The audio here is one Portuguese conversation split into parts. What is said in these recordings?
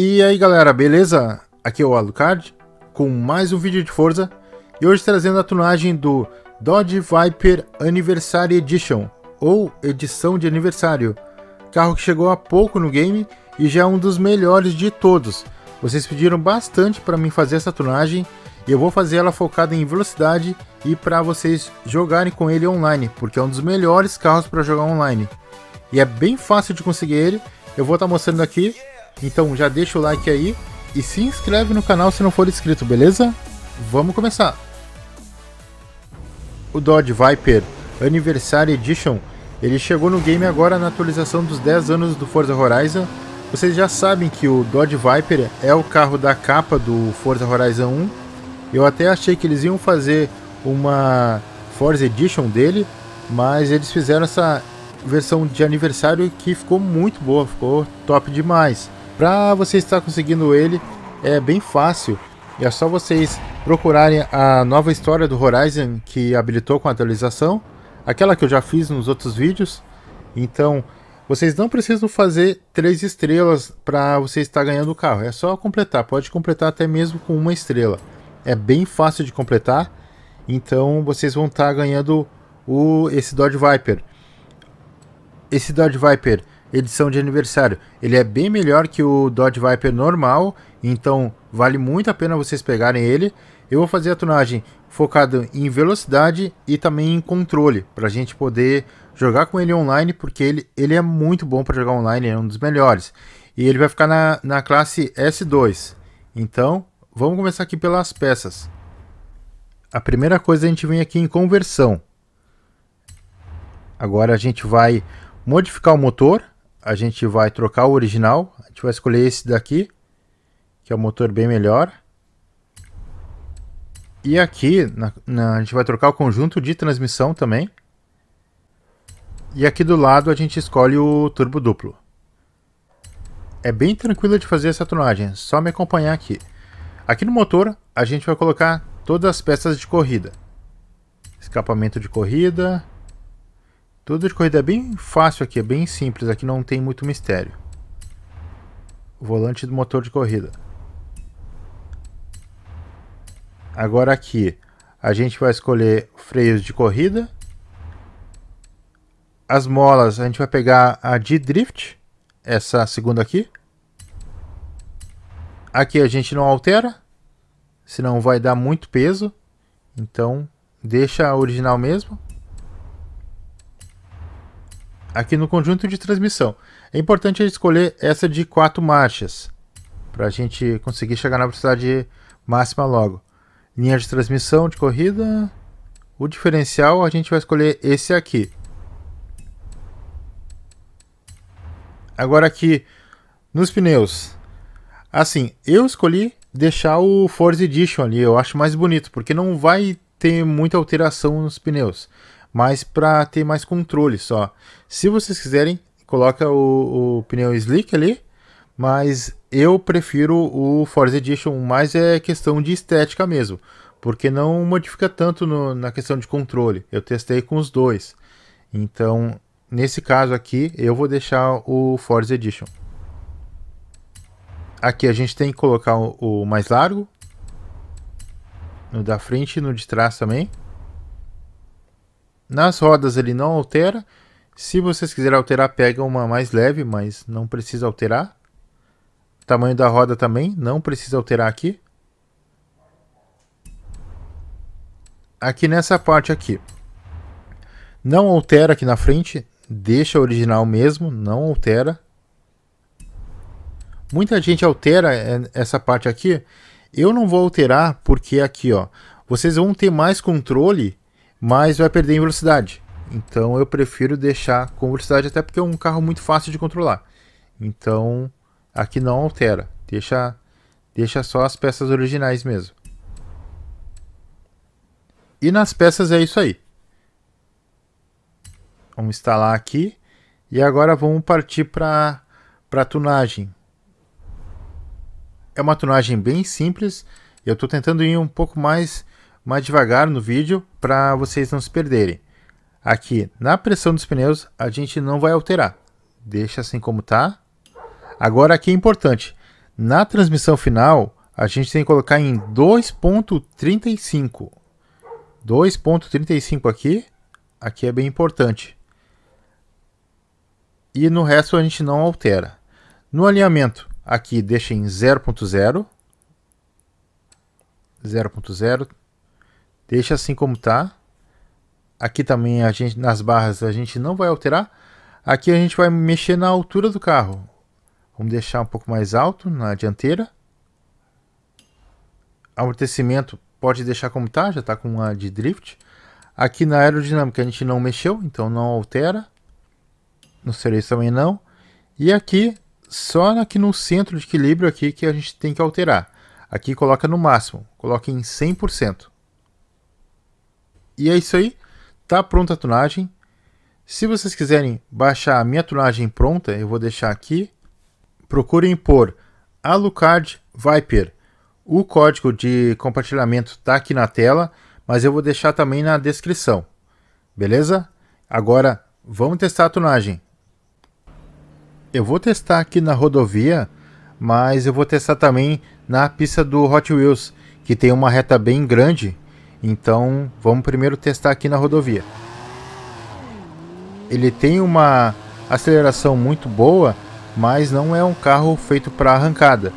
E aí galera, beleza? Aqui é o Alucard com mais um vídeo de Forza e hoje trazendo a tunagem do Dodge Viper Anniversary Edition ou edição de aniversário, carro que chegou há pouco no game e já é um dos melhores de todos. Vocês pediram bastante para mim fazer essa tunagem e eu vou fazer ela focada em velocidade e para vocês jogarem com ele online, porque é um dos melhores carros para jogar online. E é bem fácil de conseguir ele, eu vou estar tá mostrando aqui então já deixa o like aí e se inscreve no canal se não for inscrito, beleza? Vamos começar! O Dodge Viper Anniversary Edition, ele chegou no game agora na atualização dos 10 anos do Forza Horizon. Vocês já sabem que o Dodge Viper é o carro da capa do Forza Horizon 1. Eu até achei que eles iam fazer uma Forza Edition dele, mas eles fizeram essa versão de aniversário que ficou muito boa, ficou top demais. Para você estar conseguindo ele é bem fácil. É só vocês procurarem a nova história do Horizon que habilitou com a atualização, aquela que eu já fiz nos outros vídeos. Então, vocês não precisam fazer três estrelas para você estar ganhando o carro. É só completar. Pode completar até mesmo com uma estrela. É bem fácil de completar. Então vocês vão estar ganhando o, esse Dodge Viper. Esse Dodge Viper edição de aniversário. Ele é bem melhor que o Dodge Viper normal, então vale muito a pena vocês pegarem ele. Eu vou fazer a tunagem focada em velocidade e também em controle, para a gente poder jogar com ele online, porque ele, ele é muito bom para jogar online, é um dos melhores. E ele vai ficar na, na classe S2. Então, vamos começar aqui pelas peças. A primeira coisa a gente vem aqui em conversão. Agora a gente vai modificar o motor a gente vai trocar o original. A gente vai escolher esse daqui, que é o um motor bem melhor. E aqui na, na, a gente vai trocar o conjunto de transmissão também. E aqui do lado a gente escolhe o turbo duplo. É bem tranquilo de fazer essa troca. só me acompanhar aqui. Aqui no motor a gente vai colocar todas as peças de corrida. Escapamento de corrida, tudo de corrida é bem fácil aqui, é bem simples, aqui não tem muito mistério. O volante do motor de corrida. Agora aqui, a gente vai escolher freios de corrida. As molas, a gente vai pegar a de drift, essa segunda aqui. Aqui a gente não altera, senão vai dar muito peso. Então, deixa a original mesmo aqui no conjunto de transmissão. É importante escolher essa de quatro marchas para a gente conseguir chegar na velocidade máxima logo. Linha de transmissão de corrida, o diferencial a gente vai escolher esse aqui. Agora aqui nos pneus. Assim, eu escolhi deixar o Force Edition ali, eu acho mais bonito, porque não vai ter muita alteração nos pneus mas para ter mais controle só. Se vocês quiserem, coloca o, o pneu slick ali, mas eu prefiro o Force Edition, Mais é questão de estética mesmo, porque não modifica tanto no, na questão de controle. Eu testei com os dois. Então, nesse caso aqui, eu vou deixar o Force Edition. Aqui a gente tem que colocar o, o mais largo, no da frente e no de trás também. Nas rodas ele não altera. Se vocês quiserem alterar, pega uma mais leve, mas não precisa alterar. Tamanho da roda também, não precisa alterar aqui. Aqui nessa parte aqui. Não altera aqui na frente, deixa original mesmo, não altera. Muita gente altera é, essa parte aqui. Eu não vou alterar porque aqui, ó, vocês vão ter mais controle mas vai perder em velocidade. Então eu prefiro deixar com velocidade, até porque é um carro muito fácil de controlar. Então aqui não altera, deixa, deixa só as peças originais mesmo. E nas peças é isso aí. Vamos instalar aqui. E agora vamos partir para a tunagem. É uma tunagem bem simples. Eu estou tentando ir um pouco mais mais devagar no vídeo para vocês não se perderem. Aqui na pressão dos pneus a gente não vai alterar, deixa assim como tá. Agora aqui é importante, na transmissão final a gente tem que colocar em 2.35. 2.35 aqui, aqui é bem importante. E no resto a gente não altera. No alinhamento, aqui deixa em 0.0. 0.0 Deixa assim como está. Aqui também a gente nas barras a gente não vai alterar. Aqui a gente vai mexer na altura do carro. Vamos deixar um pouco mais alto na dianteira. Amortecimento pode deixar como está, já está com uma de drift. Aqui na aerodinâmica a gente não mexeu, então não altera. No serviço também não. E aqui, só aqui no centro de equilíbrio aqui que a gente tem que alterar. Aqui coloca no máximo, coloca em 100%. E é isso aí, tá pronta a tunagem. Se vocês quiserem baixar a minha tunagem pronta, eu vou deixar aqui. Procurem por Alucard Viper. O código de compartilhamento está aqui na tela, mas eu vou deixar também na descrição. Beleza? Agora vamos testar a tunagem. Eu vou testar aqui na rodovia, mas eu vou testar também na pista do Hot Wheels, que tem uma reta bem grande então, vamos primeiro testar aqui na rodovia. Ele tem uma aceleração muito boa, mas não é um carro feito para arrancada.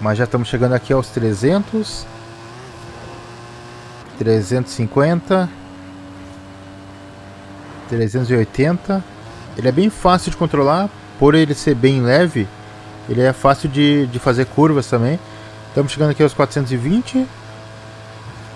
Mas já estamos chegando aqui aos 300. 350. 380. Ele é bem fácil de controlar, por ele ser bem leve, ele é fácil de, de fazer curvas também. Estamos chegando aqui aos 420.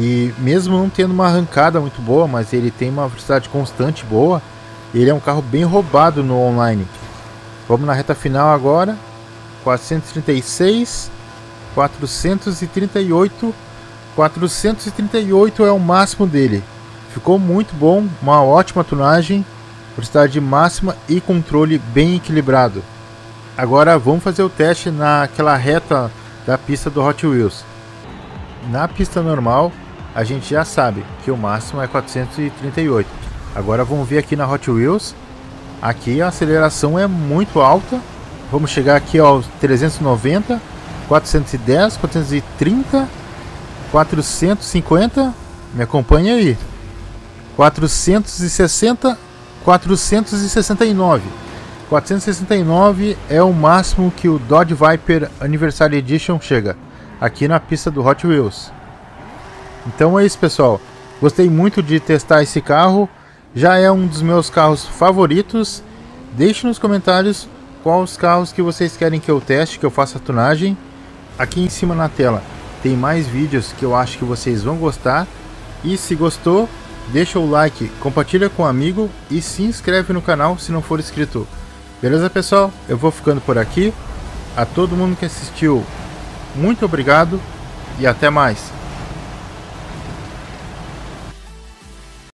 E mesmo não tendo uma arrancada muito boa, mas ele tem uma velocidade constante boa, ele é um carro bem roubado no online. Vamos na reta final agora. 436, 438. 438 é o máximo dele. Ficou muito bom, uma ótima tunagem, velocidade máxima e controle bem equilibrado. Agora vamos fazer o teste naquela reta da pista do Hot Wheels. Na pista normal, a gente já sabe que o máximo é 438. Agora vamos ver aqui na Hot Wheels. Aqui a aceleração é muito alta. Vamos chegar aqui aos 390, 410, 430, 450. Me acompanha aí. 460, 469. 469 é o máximo que o Dodge Viper Anniversary Edition chega aqui na pista do Hot Wheels. Então é isso, pessoal. Gostei muito de testar esse carro. Já é um dos meus carros favoritos. Deixe nos comentários quais carros que vocês querem que eu teste, que eu faça a tunagem. Aqui em cima na tela tem mais vídeos que eu acho que vocês vão gostar. E se gostou, deixa o like, compartilha com um amigo e se inscreve no canal se não for inscrito. Beleza, pessoal? Eu vou ficando por aqui. A todo mundo que assistiu, muito obrigado e até mais.